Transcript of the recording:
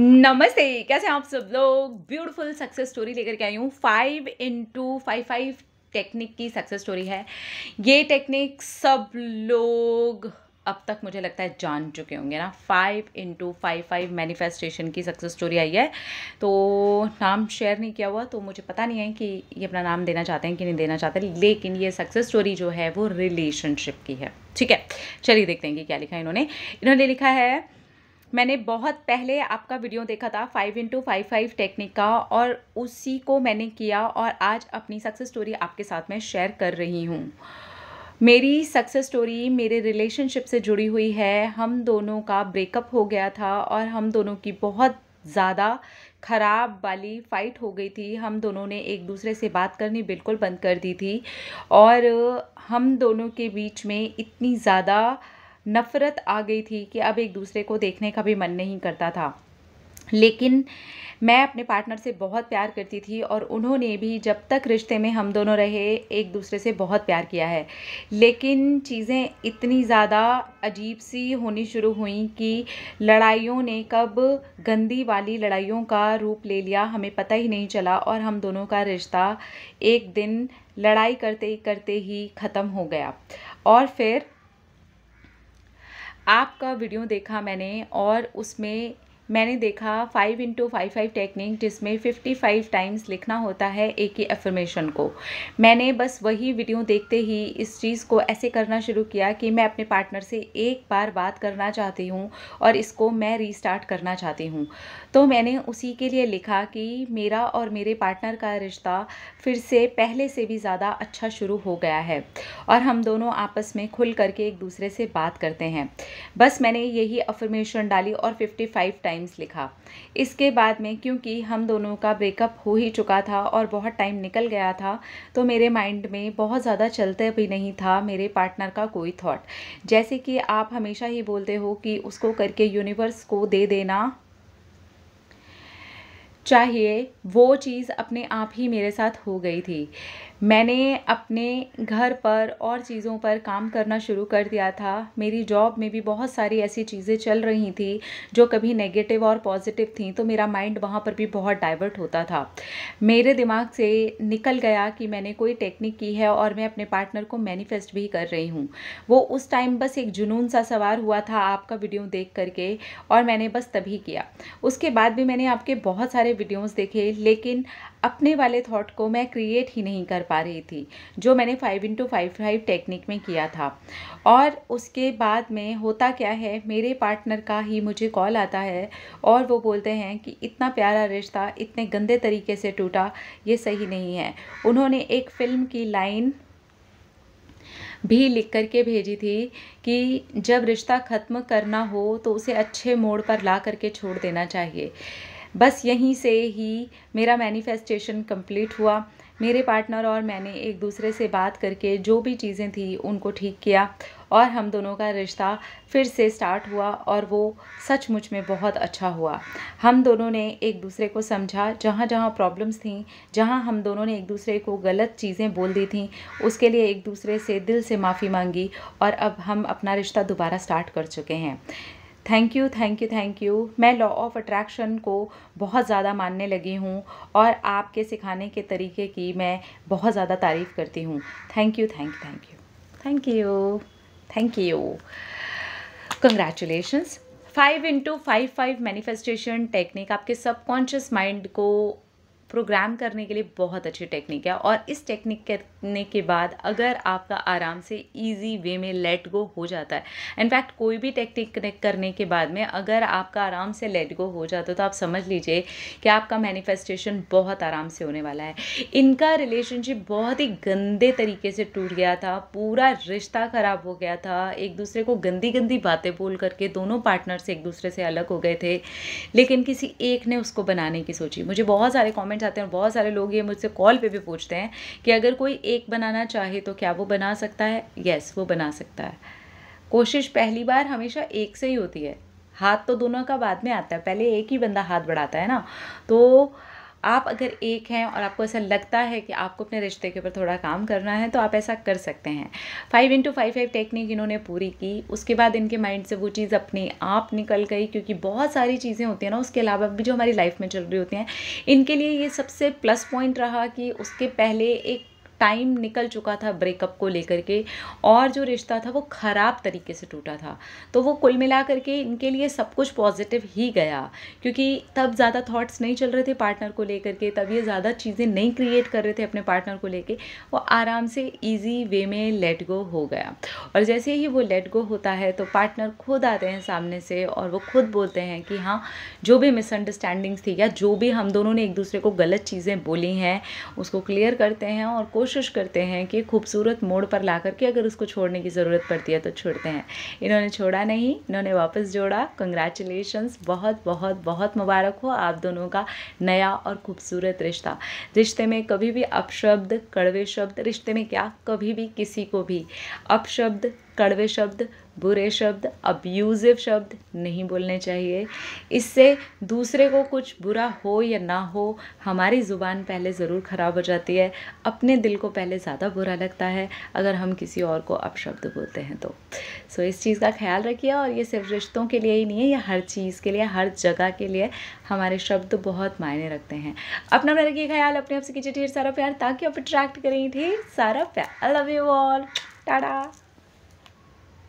नमस्ते कैसे हैं आप सब लोग ब्यूटीफुल सक्सेस स्टोरी लेकर के आई हूँ five into five five technique की सक्सेस स्टोरी है ये टेक्निक सब लोग अब तक मुझे लगता है जान चुके होंगे ना five into five five manifestation की सक्सेस स्टोरी आई है तो नाम शेयर नहीं किया हुआ तो मुझे पता नहीं है कि ये अपना नाम देना चाहते हैं कि नहीं देना चाहते लेकिन ये सक्सेस स्टोरी जो है वो रिलेशनशिप की है ठीक है चलिए देखते हैं कि क्या लिखा है इन्होंने इन्होंने लिखा है मैंने बहुत पहले आपका वीडियो देखा था five into five five technique का और उसी को मैंने किया और आज अपनी सक्सेस स्टोरी आपके साथ में शेयर कर रही हूँ मेरी सक्सेस स्टोरी मेरे रिलेशनशिप से जुड़ी हुई है हम दोनों का ब्रेकअप हो गया था और हम दोनों की बहुत ज़्यादा ख़राब वाली फ़ाइट हो गई थी हम दोनों ने एक दूसरे से बात करनी बिल्कुल बंद कर दी थी और हम दोनों के बीच में इतनी ज़्यादा नफ़रत आ गई थी कि अब एक दूसरे को देखने का भी मन नहीं करता था लेकिन मैं अपने पार्टनर से बहुत प्यार करती थी और उन्होंने भी जब तक रिश्ते में हम दोनों रहे एक दूसरे से बहुत प्यार किया है लेकिन चीज़ें इतनी ज़्यादा अजीब सी होनी शुरू हुई कि लड़ाइयों ने कब गंदी वाली लड़ाइयों का रूप ले लिया हमें पता ही नहीं चला और हम दोनों का रिश्ता एक दिन लड़ाई करते करते ही ख़त्म हो गया और फिर आपका वीडियो देखा मैंने और उसमें मैंने देखा five into five five technique जिसमें फिफ्टी फाइव टाइम्स लिखना होता है एक ही एफर्मेशन को मैंने बस वही वीडियो देखते ही इस चीज़ को ऐसे करना शुरू किया कि मैं अपने पार्टनर से एक बार बात करना चाहती हूँ और इसको मैं रीस्टार्ट करना चाहती हूँ तो मैंने उसी के लिए लिखा कि मेरा और मेरे पार्टनर का रिश्ता फिर से पहले से भी ज़्यादा अच्छा शुरू हो गया है और हम दोनों आपस में खुल करके एक दूसरे से बात करते हैं बस मैंने यही अफर्मेशन डाली और फिफ्टी फाइव टाइम्स लिखा इसके बाद में क्योंकि हम दोनों का ब्रेकअप हो ही चुका था और बहुत टाइम निकल गया था तो मेरे माइंड में बहुत ज़्यादा चलते भी नहीं था मेरे पार्टनर का कोई थॉट जैसे कि आप हमेशा ही बोलते हो कि उसको करके यूनिवर्स को दे देना चाहिए वो चीज़ अपने आप ही मेरे साथ हो गई थी मैंने अपने घर पर और चीज़ों पर काम करना शुरू कर दिया था मेरी जॉब में भी बहुत सारी ऐसी चीज़ें चल रही थी जो कभी नेगेटिव और पॉजिटिव थी तो मेरा माइंड वहाँ पर भी बहुत डाइवर्ट होता था मेरे दिमाग से निकल गया कि मैंने कोई टेक्निक की है और मैं अपने पार्टनर को मैनिफेस्ट भी कर रही हूँ वो उस टाइम बस एक जुनून सा सवार हुआ था आपका वीडियो देख करके और मैंने बस तभी किया उसके बाद भी मैंने आपके बहुत सारे वीडियोज़ देखे लेकिन अपने वाले थॉट को मैं क्रिएट ही नहीं कर पा रही थी जो मैंने five into five five technique में किया था और उसके बाद में होता क्या है मेरे पार्टनर का ही मुझे कॉल आता है और वो बोलते हैं कि इतना प्यारा रिश्ता इतने गंदे तरीके से टूटा ये सही नहीं है उन्होंने एक फ़िल्म की लाइन भी लिख कर के भेजी थी कि जब रिश्ता ख़त्म करना हो तो उसे अच्छे मोड़ पर ला करके छोड़ देना चाहिए बस यहीं से ही मेरा मैनिफेस्टेशन कंप्लीट हुआ मेरे पार्टनर और मैंने एक दूसरे से बात करके जो भी चीज़ें थी उनको ठीक किया और हम दोनों का रिश्ता फिर से स्टार्ट हुआ और वो सचमुच में बहुत अच्छा हुआ हम दोनों ने एक दूसरे को समझा जहाँ जहाँ प्रॉब्लम्स थी जहाँ हम दोनों ने एक दूसरे को गलत चीज़ें बोल दी थी उसके लिए एक दूसरे से दिल से माफ़ी मांगी और अब हम अपना रिश्ता दोबारा स्टार्ट कर चुके हैं thank you thank you thank you मैं लॉ ऑफ अट्रैक्शन को बहुत ज़्यादा मानने लगी हूँ और आपके सिखाने के तरीके की मैं बहुत ज़्यादा तारीफ़ करती हूँ thank you thank thank you thank you thank you congratulations five into five five manifestation technique आपके सबकॉन्शियस माइंड को प्रोग्राम करने के लिए बहुत अच्छी टेक्निक है और इस टेक्निक के करने के बाद अगर आपका आराम से ईजी वे में लेट गो हो जाता है इनफैक्ट कोई भी टेक्निक करने के बाद में अगर आपका आराम से लेट गो हो जाता है तो आप समझ लीजिए कि आपका मैनिफेस्टेशन बहुत आराम से होने वाला है इनका रिलेशनशिप बहुत ही गंदे तरीके से टूट गया था पूरा रिश्ता ख़राब हो गया था एक दूसरे को गंदी गंदी बातें बोल करके दोनों पार्टनर्स एक दूसरे से अलग हो गए थे लेकिन किसी एक ने उसको बनाने की सोची मुझे बहुत सारे कॉमेंट्स आते हैं बहुत सारे लोग ये मुझसे कॉल पर भी पूछते हैं कि अगर कोई एक बनाना चाहे तो क्या वो बना सकता है यस वो बना सकता है कोशिश पहली बार हमेशा एक से ही होती है हाथ तो दोनों का बाद में आता है पहले एक ही बंदा हाथ बढ़ाता है ना तो आप अगर एक हैं और आपको ऐसा लगता है कि आपको अपने रिश्ते के ऊपर थोड़ा काम करना है तो आप ऐसा कर सकते हैं five into five five technique इन्होंने पूरी की उसके बाद इनके माइंड से वो चीज़ अपने आप निकल गई क्योंकि बहुत सारी चीज़ें होती हैं ना उसके अलावा भी जो हमारी लाइफ में चल रही होती हैं इनके लिए ये सबसे प्लस पॉइंट रहा कि उसके पहले एक टाइम निकल चुका था ब्रेकअप को लेकर के और जो रिश्ता था वो ख़राब तरीके से टूटा था तो वो कुल मिला करके इनके लिए सब कुछ पॉजिटिव ही गया क्योंकि तब ज़्यादा थाट्स नहीं चल रहे थे पार्टनर को लेकर के तब ये ज़्यादा चीज़ें नहीं क्रिएट कर रहे थे अपने पार्टनर को लेकर वो आराम से ईजी वे में लेट गो हो गया और जैसे ही वो लेट गो होता है तो पार्टनर खुद आते हैं सामने से और वो खुद बोलते हैं कि हाँ जो भी मिसअंडरस्टैंडिंग्स थी या जो भी हम दोनों ने एक दूसरे को गलत चीज़ें बोली हैं उसको क्लियर करते हैं और कुछ कोशिश करते हैं कि खूबसूरत मोड़ पर ला करके अगर उसको छोड़ने की ज़रूरत पड़ती है तो छोड़ते हैं इन्होंने छोड़ा नहीं इन्होंने वापस जोड़ा कंग्रेचुलेशंस बहुत बहुत बहुत मुबारक हो आप दोनों का नया और खूबसूरत रिश्ता रिश्ते में कभी भी अपशब्द कड़वे शब्द रिश्ते में क्या कभी भी किसी को भी अपशब्द कड़वे शब्द बुरे शब्द अब्यूज़िव शब्द नहीं बोलने चाहिए इससे दूसरे को कुछ बुरा हो या ना हो हमारी ज़ुबान पहले ज़रूर ख़राब हो जाती है अपने दिल को पहले ज़्यादा बुरा लगता है अगर हम किसी और को अपशब्द बोलते हैं तो सो इस चीज़ का ख्याल रखिए और ये सिर्फ रिश्तों के लिए ही नहीं है ये हर चीज़ के लिए हर जगह के लिए हमारे शब्द बहुत मायने रखते हैं अपना अपना रखिए ख्याल अपने आप से कीजिए ढेर सारा प्यार ताकि आप अट्रैक्ट करें ढेर सारा प्यार I love you all Tata